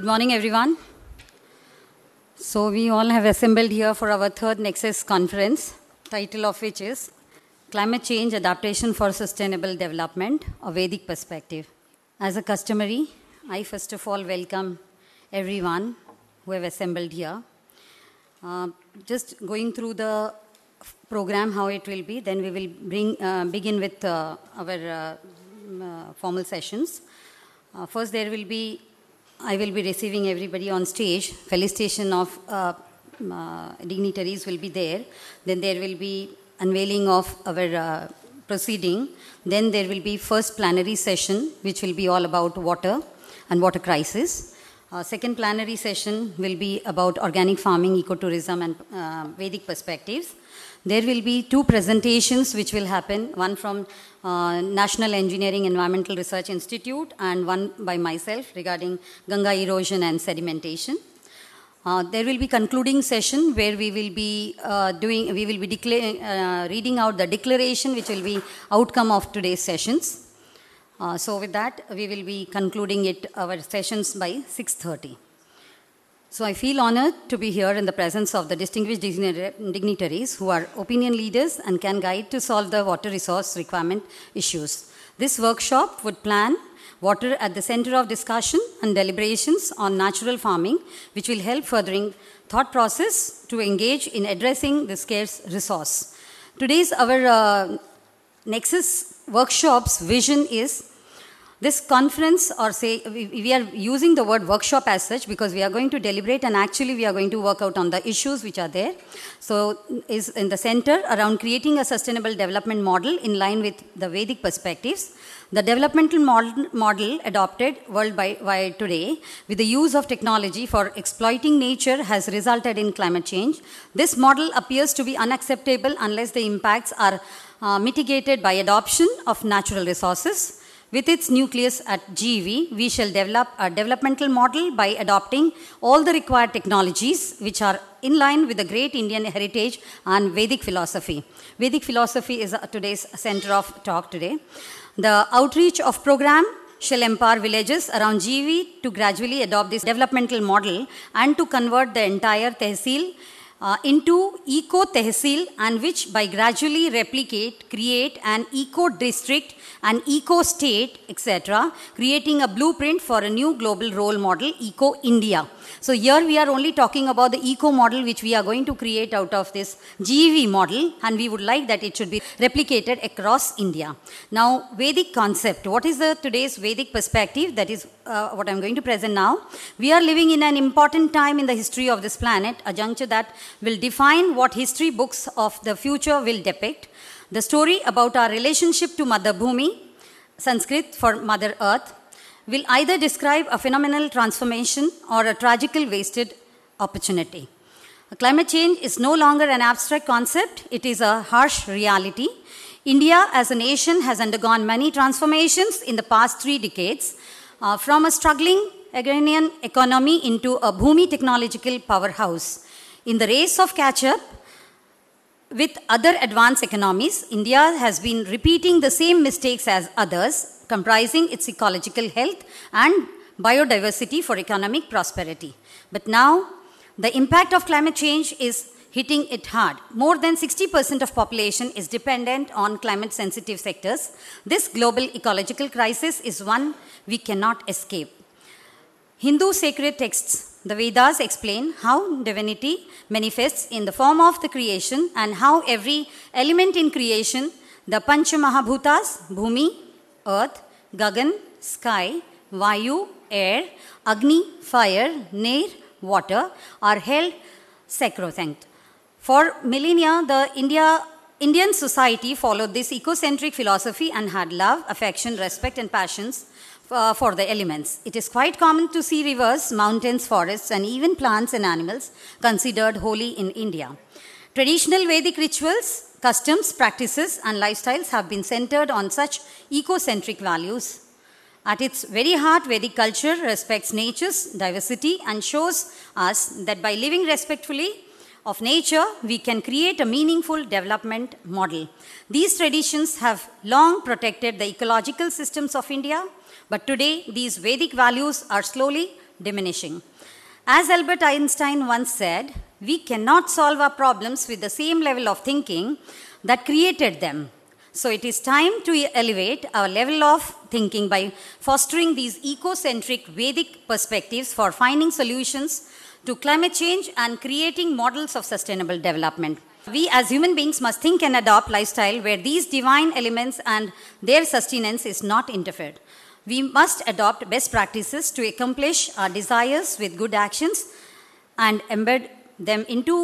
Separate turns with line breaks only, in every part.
Good morning, everyone. So, we all have assembled here for our third Nexus conference, title of which is Climate Change Adaptation for Sustainable Development, a Vedic Perspective. As a customary, I first of all welcome everyone who have assembled here. Uh, just going through the program, how it will be, then we will bring, uh, begin with uh, our uh, uh, formal sessions. Uh, first, there will be I will be receiving everybody on stage. Felicitation of uh, uh, dignitaries will be there. Then there will be unveiling of our uh, proceeding. Then there will be first plenary session, which will be all about water and water crisis. Uh, second plenary session will be about organic farming, ecotourism, and uh, Vedic perspectives. There will be two presentations which will happen, one from uh, National Engineering Environmental Research Institute and one by myself regarding Ganga erosion and sedimentation. Uh, there will be concluding session where we will be uh, doing, we will be uh, reading out the declaration which will be outcome of today's sessions. Uh, so with that, we will be concluding it, our sessions by 6.30. So I feel honored to be here in the presence of the distinguished dignitaries who are opinion leaders and can guide to solve the water resource requirement issues. This workshop would plan water at the center of discussion and deliberations on natural farming, which will help furthering thought process to engage in addressing the scarce resource. Today's our uh, Nexus workshop's vision is this conference, or say, we, we are using the word workshop as such because we are going to deliberate and actually we are going to work out on the issues which are there. So, is in the center around creating a sustainable development model in line with the Vedic perspectives. The developmental model, adopted worldwide today with the use of technology for exploiting nature has resulted in climate change. This model appears to be unacceptable unless the impacts are uh, mitigated by adoption of natural resources. With its nucleus at GV, we shall develop a developmental model by adopting all the required technologies which are in line with the great Indian heritage and Vedic philosophy. Vedic philosophy is today's center of talk today. The outreach of program shall empower villages around GV to gradually adopt this developmental model and to convert the entire tehsil uh, into eco tehsil and which by gradually replicate create an eco district an eco state etc creating a blueprint for a new global role model eco india so here we are only talking about the eco model which we are going to create out of this G V model and we would like that it should be replicated across india now vedic concept what is the today's vedic perspective that is uh, what i'm going to present now we are living in an important time in the history of this planet a juncture that will define what history books of the future will depict, the story about our relationship to Mother Bhumi, Sanskrit for Mother Earth, will either describe a phenomenal transformation or a tragical wasted opportunity. Climate change is no longer an abstract concept, it is a harsh reality. India as a nation has undergone many transformations in the past three decades, uh, from a struggling agrarian economy into a bhumi technological powerhouse. In the race of catch up with other advanced economies, India has been repeating the same mistakes as others, comprising its ecological health and biodiversity for economic prosperity. But now, the impact of climate change is hitting it hard. More than 60% of population is dependent on climate sensitive sectors. This global ecological crisis is one we cannot escape. Hindu sacred texts the Vedas explain how divinity manifests in the form of the creation and how every element in creation, the mahabhutas Bhumi, Earth, Gagan, Sky, Vayu, Air, Agni, Fire, Nair, Water, are held sacrosanct. For millennia, the India Indian society followed this ecocentric philosophy and had love, affection, respect, and passions uh, for the elements. It is quite common to see rivers, mountains, forests, and even plants and animals considered holy in India. Traditional Vedic rituals, customs, practices, and lifestyles have been centered on such ecocentric values. At its very heart, Vedic culture respects nature's diversity and shows us that by living respectfully, of nature, we can create a meaningful development model. These traditions have long protected the ecological systems of India, but today these Vedic values are slowly diminishing. As Albert Einstein once said, we cannot solve our problems with the same level of thinking that created them. So it is time to elevate our level of thinking by fostering these ecocentric Vedic perspectives for finding solutions to climate change and creating models of sustainable development. We as human beings must think and adopt lifestyle where these divine elements and their sustenance is not interfered. We must adopt best practices to accomplish our desires with good actions and embed them into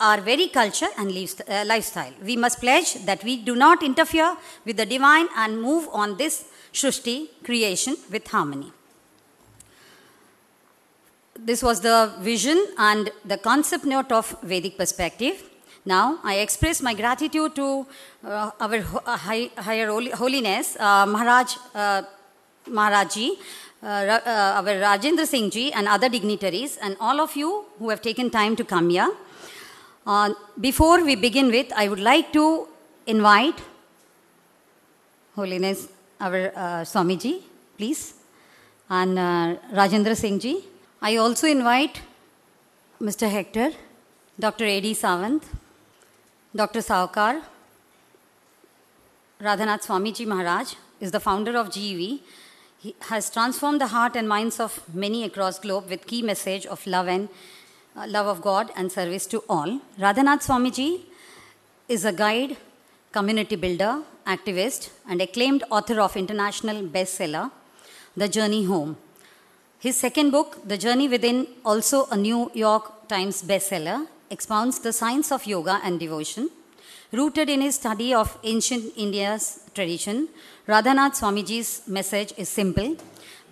our very culture and uh, lifestyle. We must pledge that we do not interfere with the divine and move on this shushti creation with harmony this was the vision and the concept note of Vedic perspective. Now, I express my gratitude to uh, our uh, high, Higher Holiness, uh, Maharaj uh, Maharaji, uh, uh, our Rajendra Singh ji, and other dignitaries, and all of you who have taken time to come here. Uh, before we begin with, I would like to invite Holiness, our Swamiji, please, and Rajendra Singh ji. I also invite Mr. Hector, Dr. A.D. Savant, Dr. Saukar, Radhanath Swamiji Maharaj is the founder of GEV. He has transformed the heart and minds of many across globe with key message of love and uh, love of God and service to all. Radhanath Swamiji is a guide, community builder, activist, and acclaimed author of international bestseller, The Journey Home. His second book, The Journey Within, also a New York Times bestseller, expounds the science of yoga and devotion. Rooted in his study of ancient India's tradition, Radhanath Swamiji's message is simple.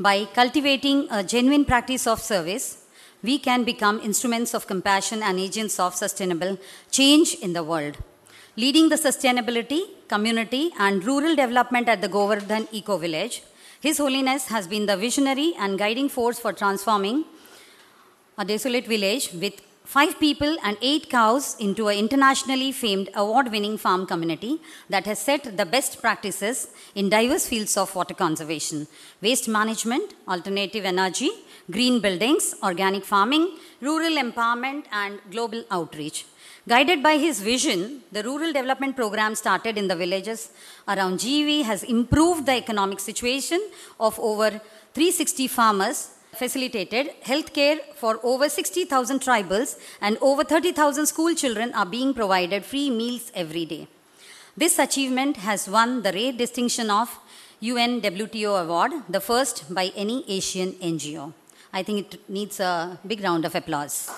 By cultivating a genuine practice of service, we can become instruments of compassion and agents of sustainable change in the world. Leading the sustainability, community, and rural development at the Govardhan Eco Village, his Holiness has been the visionary and guiding force for transforming a desolate village with five people and eight cows into an internationally famed award winning farm community that has set the best practices in diverse fields of water conservation, waste management, alternative energy, green buildings, organic farming, rural empowerment, and global outreach. Guided by his vision, the rural development program started in the villages around GV has improved the economic situation of over 360 farmers, facilitated healthcare for over 60,000 tribals, and over 30,000 school children are being provided free meals every day. This achievement has won the rare distinction of UNWTO award, the first by any Asian NGO. I think it needs a big round of applause.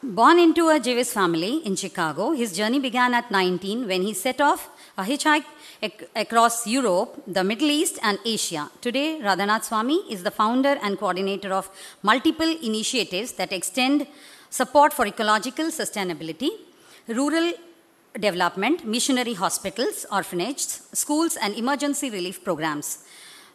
Born into a Jewish family in Chicago, his journey began at 19 when he set off a hitchhike ac across Europe, the Middle East, and Asia. Today, Radhanath Swami is the founder and coordinator of multiple initiatives that extend support for ecological sustainability, rural development, missionary hospitals, orphanages, schools, and emergency relief programs.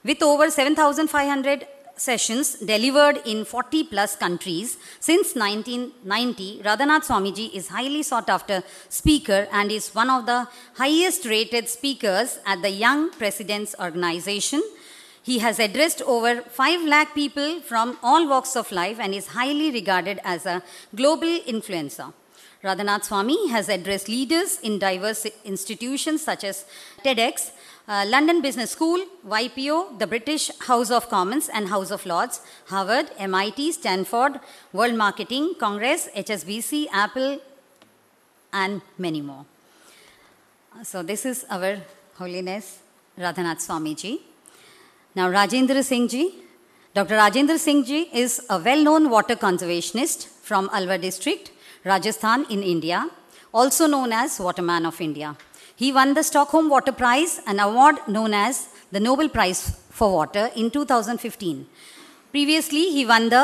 With over 7,500 sessions delivered in 40 plus countries. Since 1990, Radhanath Swamiji is highly sought after speaker and is one of the highest rated speakers at the Young Presidents Organization. He has addressed over 5 lakh people from all walks of life and is highly regarded as a global influencer. Radhanath Swami has addressed leaders in diverse institutions such as TEDx, uh, London Business School, YPO, the British House of Commons and House of Lords, Harvard, MIT, Stanford, World Marketing, Congress, HSBC, Apple, and many more. Uh, so this is our Holiness Radhanath Swamiji. Now Rajendra Singh ji, Dr. Rajendra Singh ji is a well-known water conservationist from Alwar district, Rajasthan in India, also known as Waterman of India. He won the Stockholm Water Prize, an award known as the Nobel Prize for Water, in 2015. Previously, he won the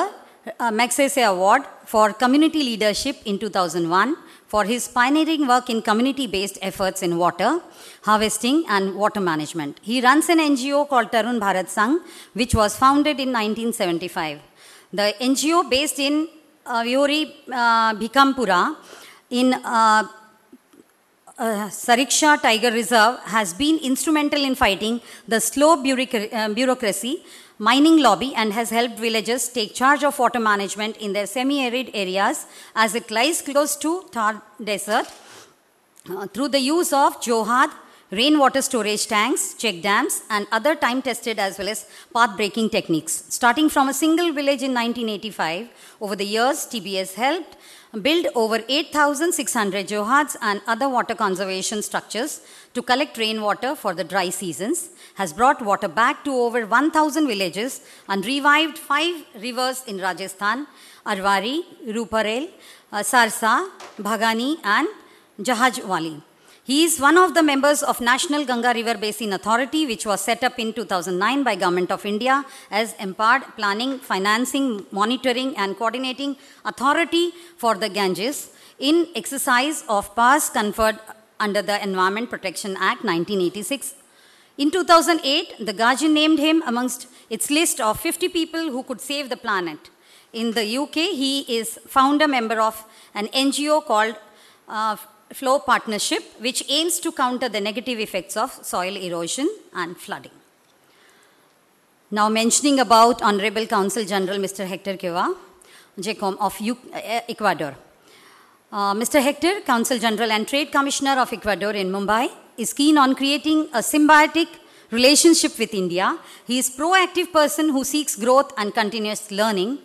uh, Magsaysay Award for Community Leadership in 2001 for his pioneering work in community-based efforts in water, harvesting and water management. He runs an NGO called Tarun Bharat Sangh, which was founded in 1975. The NGO based in uh, Viori uh, Bhikampura in uh, uh, Sariksha Tiger Reserve has been instrumental in fighting the slow uh, bureaucracy, mining lobby and has helped villagers take charge of water management in their semi-arid areas as it lies close to Thar Desert uh, through the use of Johad, rainwater storage tanks, check dams, and other time tested as well as path breaking techniques. Starting from a single village in 1985, over the years, TBS helped build over 8,600 johads and other water conservation structures to collect rainwater for the dry seasons, has brought water back to over 1,000 villages and revived five rivers in Rajasthan, Arwari, Ruparel, uh, Sarsa, Bhagani, and Jahajwali. He is one of the members of National Ganga River Basin Authority, which was set up in 2009 by Government of India as empowered planning, financing, monitoring and coordinating authority for the Ganges in exercise of powers conferred under the Environment Protection Act 1986. In 2008, the Guardian named him amongst its list of 50 people who could save the planet. In the UK, he is founder member of an NGO called uh, flow partnership which aims to counter the negative effects of soil erosion and flooding. Now mentioning about Honorable Council General Mr. Hector Keva, of eh, eh, Ecuador. Uh, Mr. Hector, Council General and Trade Commissioner of Ecuador in Mumbai, is keen on creating a symbiotic relationship with India. He is proactive person who seeks growth and continuous learning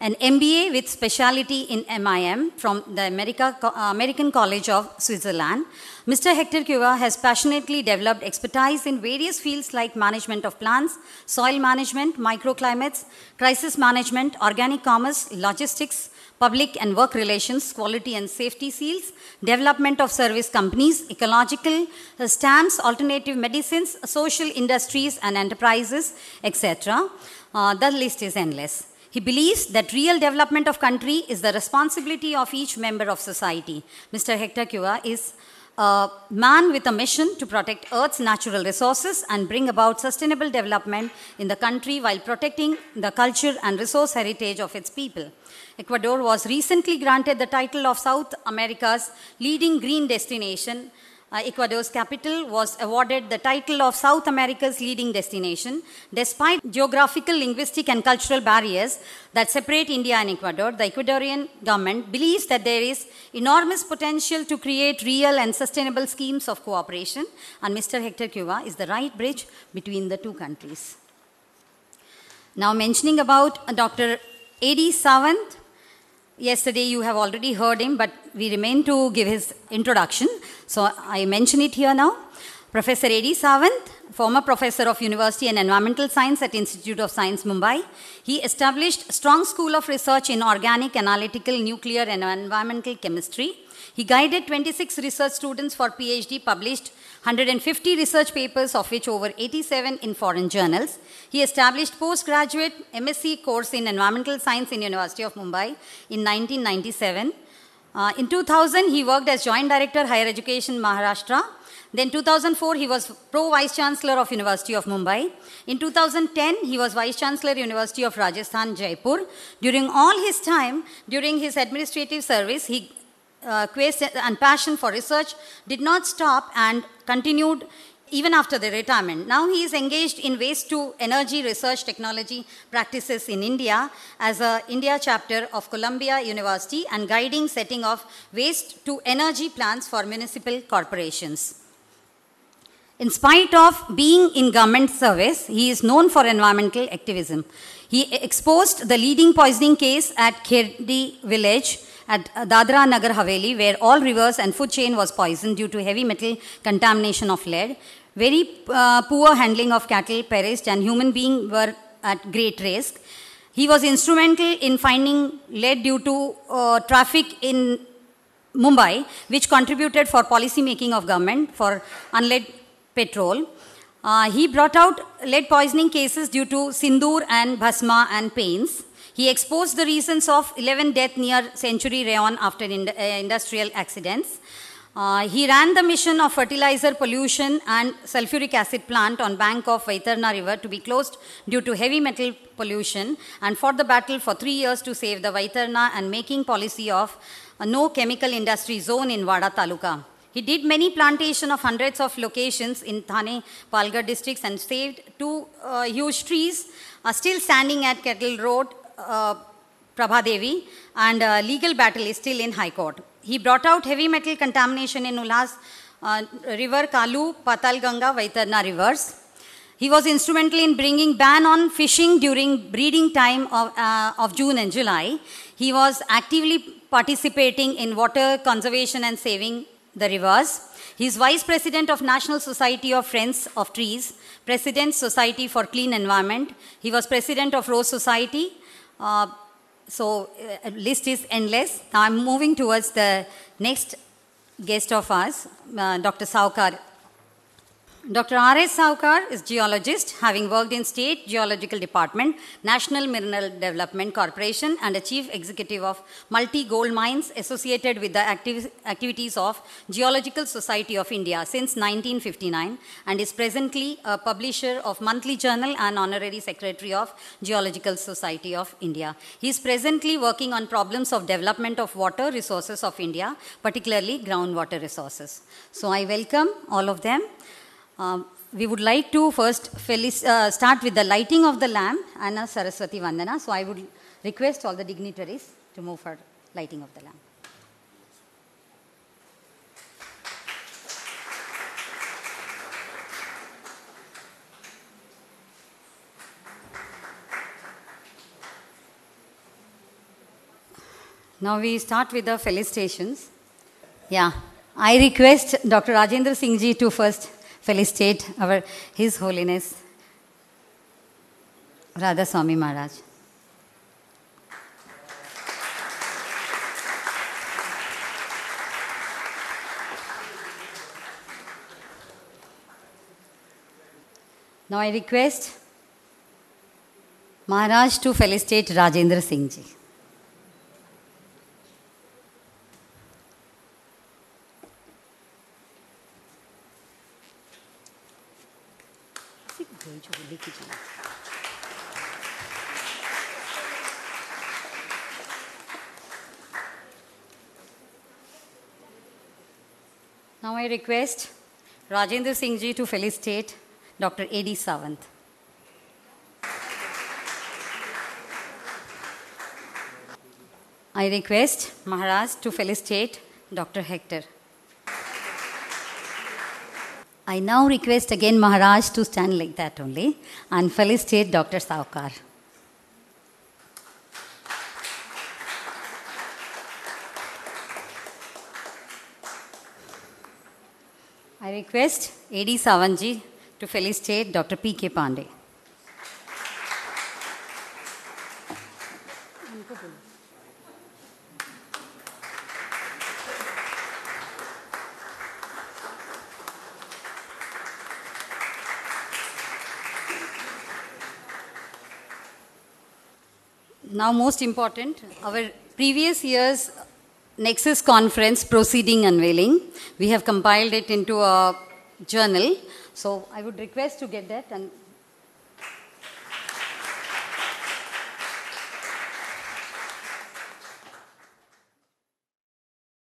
an MBA with specialty in MIM from the America, American College of Switzerland. Mr. Hector Cuba has passionately developed expertise in various fields like management of plants, soil management, microclimates, crisis management, organic commerce, logistics, public and work relations, quality and safety seals, development of service companies, ecological uh, stamps, alternative medicines, social industries and enterprises, etc. Uh, the list is endless. He believes that real development of country is the responsibility of each member of society. Mr. Hector Kua is a man with a mission to protect Earth's natural resources and bring about sustainable development in the country while protecting the culture and resource heritage of its people. Ecuador was recently granted the title of South America's leading green destination uh, Ecuador's capital was awarded the title of South America's leading destination. Despite geographical, linguistic, and cultural barriers that separate India and Ecuador, the Ecuadorian government believes that there is enormous potential to create real and sustainable schemes of cooperation, and Mr. Hector Cuba is the right bridge between the two countries. Now, mentioning about Dr. A.D. Savant, yesterday you have already heard him, but we remain to give his introduction. So I mention it here now. Professor A.D. Savant, former professor of University and Environmental Science at Institute of Science, Mumbai. He established strong school of research in organic, analytical, nuclear and environmental chemistry. He guided 26 research students for PhD published 150 research papers, of which over 87 in foreign journals. He established postgraduate MSc course in environmental science in University of Mumbai in 1997. Uh, in 2000, he worked as Joint Director, Higher Education, Maharashtra. Then 2004, he was Pro-Vice Chancellor of University of Mumbai. In 2010, he was Vice Chancellor, University of Rajasthan, Jaipur. During all his time, during his administrative service, he quest uh, and passion for research did not stop and continued even after the retirement. Now he is engaged in waste to energy research technology practices in India as a India chapter of Columbia University and guiding setting of waste to energy plants for municipal corporations. In spite of being in government service, he is known for environmental activism. He exposed the leading poisoning case at Kherdi village at uh, Dadra Nagar Haveli, where all rivers and food chain was poisoned due to heavy metal contamination of lead. Very uh, poor handling of cattle perished and human beings were at great risk. He was instrumental in finding lead due to uh, traffic in Mumbai, which contributed for policy making of government for unlead petrol. Uh, he brought out lead poisoning cases due to sindoor and basma and paints. He exposed the reasons of 11 deaths near Century Rayon after uh, industrial accidents. Uh, he ran the mission of fertilizer pollution and sulfuric acid plant on bank of Vaitarna river to be closed due to heavy metal pollution and fought the battle for three years to save the Vaitarna and making policy of no chemical industry zone in Vada Taluka. He did many plantation of hundreds of locations in Thane, Palgar districts and saved two uh, huge trees are uh, still standing at Kettle Road Prabha Prabhadevi and uh, legal battle is still in High Court. He brought out heavy metal contamination in Ulhas uh, River, Kalu, Patal Ganga, Vaitarna rivers. He was instrumental in bringing ban on fishing during breeding time of, uh, of June and July. He was actively participating in water conservation and saving the rivers. He is vice president of National Society of Friends of Trees, president Society for Clean Environment. He was president of Rose Society, uh, so uh, list is endless. I'm moving towards the next guest of ours, uh, Dr. Saukar Dr. R. S. Saukar is geologist, having worked in State Geological Department, National Mineral Development Corporation, and a chief executive of multi gold mines associated with the activ activities of Geological Society of India since 1959, and is presently a publisher of monthly journal and honorary secretary of Geological Society of India. He is presently working on problems of development of water resources of India, particularly groundwater resources. So I welcome all of them. Um, we would like to first uh, start with the lighting of the lamp, Anna Saraswati Vandana. So I would request all the dignitaries to move for lighting of the lamp. Now we start with the felicitations. Yeah. I request Dr. Rajendra Singh ji to first felicitate our His Holiness Radha Swami Maharaj. Now I request Maharaj to felicitate Rajendra Singh ji. I request Rajendra Singh ji to felicitate Dr. A.D. Savant. I request Maharaj to felicitate Dr. Hector. I now request again Maharaj to stand like that only and felicitate Dr. Saukar. request AD Savanji to felicitate Dr. P.K. Pandey. Now most important, our previous year's Nexus conference proceeding unveiling. We have compiled it into a journal. So I would request to get that and